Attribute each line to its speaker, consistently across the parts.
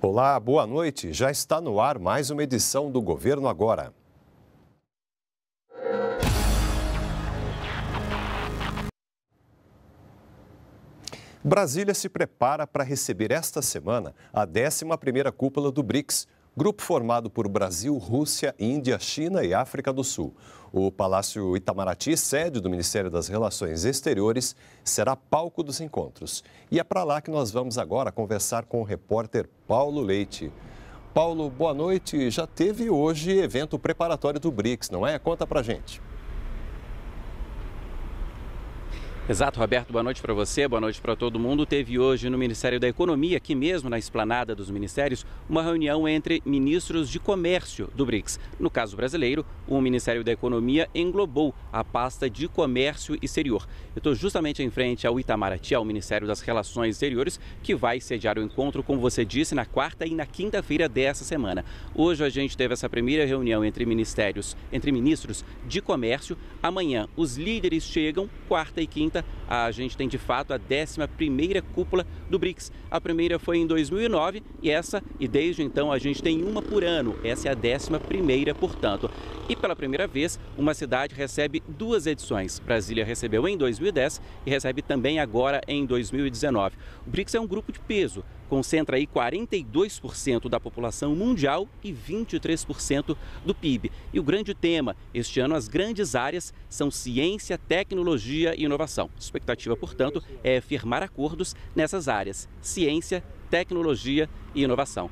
Speaker 1: Olá, boa noite. Já está no ar mais uma edição do Governo Agora. Brasília se prepara para receber esta semana a 11ª cúpula do BRICS, grupo formado por Brasil, Rússia, Índia, China e África do Sul. O Palácio Itamaraty, sede do Ministério das Relações Exteriores, será palco dos encontros. E é para lá que nós vamos agora conversar com o repórter Paulo Leite. Paulo, boa noite. Já teve hoje evento preparatório do BRICS, não é? Conta pra gente.
Speaker 2: Exato, Roberto. Boa noite para você, boa noite para todo mundo. Teve hoje no Ministério da Economia, aqui mesmo na esplanada dos ministérios, uma reunião entre ministros de comércio do BRICS. No caso brasileiro, o Ministério da Economia englobou a pasta de comércio exterior. Eu estou justamente em frente ao Itamaraty, ao Ministério das Relações Exteriores, que vai sediar o encontro, como você disse, na quarta e na quinta-feira dessa semana. Hoje a gente teve essa primeira reunião entre ministérios, entre ministros de comércio. Amanhã os líderes chegam, quarta e quinta a gente tem de fato a 11 cúpula do BRICS. A primeira foi em 2009 e essa, e desde então a gente tem uma por ano. Essa é a 11 portanto. E pela primeira vez, uma cidade recebe duas edições. Brasília recebeu em 2010 e recebe também agora em 2019. O BRICS é um grupo de peso, concentra aí 42% da população mundial e 23% do PIB. E o grande tema este ano, as grandes áreas são ciência, tecnologia e inovação. A expectativa, portanto, é firmar acordos nessas áreas: ciência, tecnologia e inovação.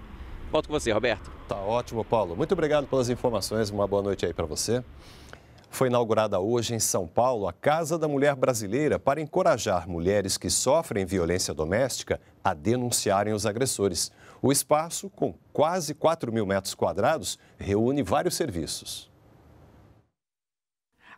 Speaker 2: Volto com você, Roberto. Tá
Speaker 1: ótimo, Paulo. Muito obrigado pelas informações. Uma boa noite aí para você. Foi inaugurada hoje em São Paulo a Casa da Mulher Brasileira para encorajar mulheres que sofrem violência doméstica a denunciarem os agressores. O espaço, com quase 4 mil metros quadrados, reúne vários serviços.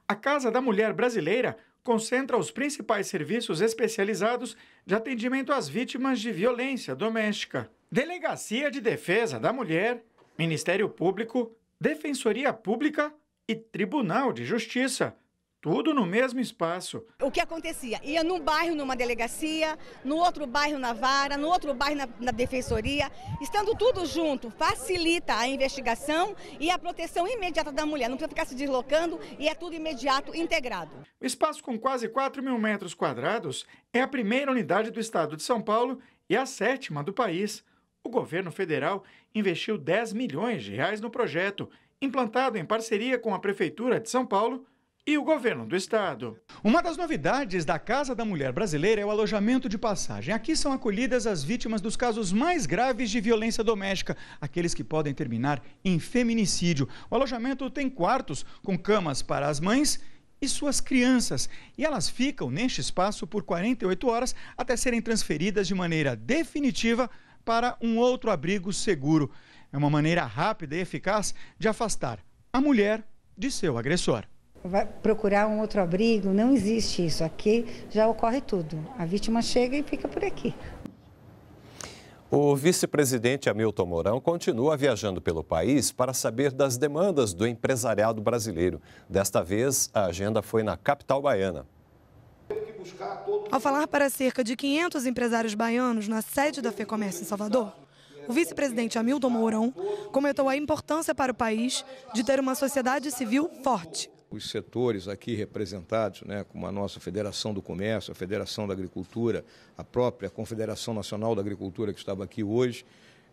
Speaker 3: A Casa da Mulher Brasileira concentra os principais serviços especializados de atendimento às vítimas de violência doméstica. Delegacia de Defesa da Mulher, Ministério Público, Defensoria Pública e Tribunal de Justiça. Tudo no mesmo espaço.
Speaker 2: O que acontecia? Ia num bairro numa delegacia, no outro bairro na vara, no outro bairro na, na, defensoria. Estando tudo junto, facilita a investigação e a proteção imediata da mulher. Não precisa ficar se deslocando e é tudo imediato, integrado. O espaço com quase 4 mil metros
Speaker 3: quadrados é a primeira unidade do estado de São Paulo e a sétima do país. O governo federal investiu 10 milhões de reais no projeto, implantado em parceria com a Prefeitura de São Paulo e o governo do estado. Uma das novidades da Casa da Mulher Brasileira é o alojamento de passagem. Aqui são acolhidas as vítimas dos casos mais graves de violência doméstica, aqueles que podem terminar em feminicídio. O alojamento tem quartos com camas para as mães e suas crianças, e elas ficam neste espaço por 48 horas até serem transferidas de maneira definitiva para um outro abrigo seguro. É uma maneira rápida e eficaz de afastar a mulher de seu agressor.
Speaker 2: Vai procurar um outro abrigo, não existe isso. Aqui já ocorre tudo. A vítima chega e fica por aqui.
Speaker 1: O vice-presidente Hamilton Mourão continua viajando pelo país para saber das demandas do empresariado brasileiro. Desta vez, a agenda foi na capital baiana buscar Ao falar para cerca de 500 empresários baianos na sede da FEComércio em Salvador, o vice-presidente Hamilton Mourão comentou a importância para o país de ter uma sociedade civil forte.
Speaker 4: Os setores aqui representados, né, como a nossa Federação do Comércio, a Federação da Agricultura, a própria Confederação Nacional da Agricultura que estava aqui hoje,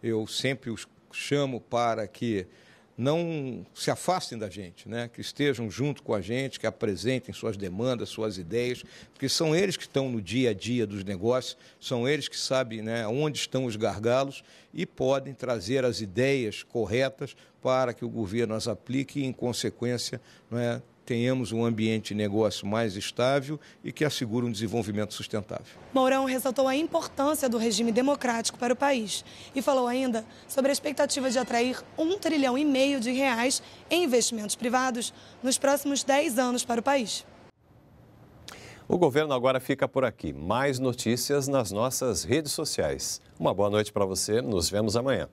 Speaker 4: eu sempre os chamo para que não se afastem da gente, né? que estejam junto com a gente, que apresentem suas demandas, suas ideias, porque são eles que estão no dia a dia dos negócios, são eles que sabem né, onde estão os gargalos e podem trazer as ideias corretas para que o governo as aplique e, em consequência, não é, tenhamos um ambiente de negócio mais estável e que assegure um desenvolvimento sustentável.
Speaker 1: Mourão ressaltou a importância do regime democrático para o país e falou ainda sobre a expectativa de atrair um trilhão e meio de reais em investimentos privados nos próximos 10 anos para o país. O governo agora fica por aqui. Mais notícias nas nossas redes sociais. Uma boa noite para você. Nos vemos amanhã.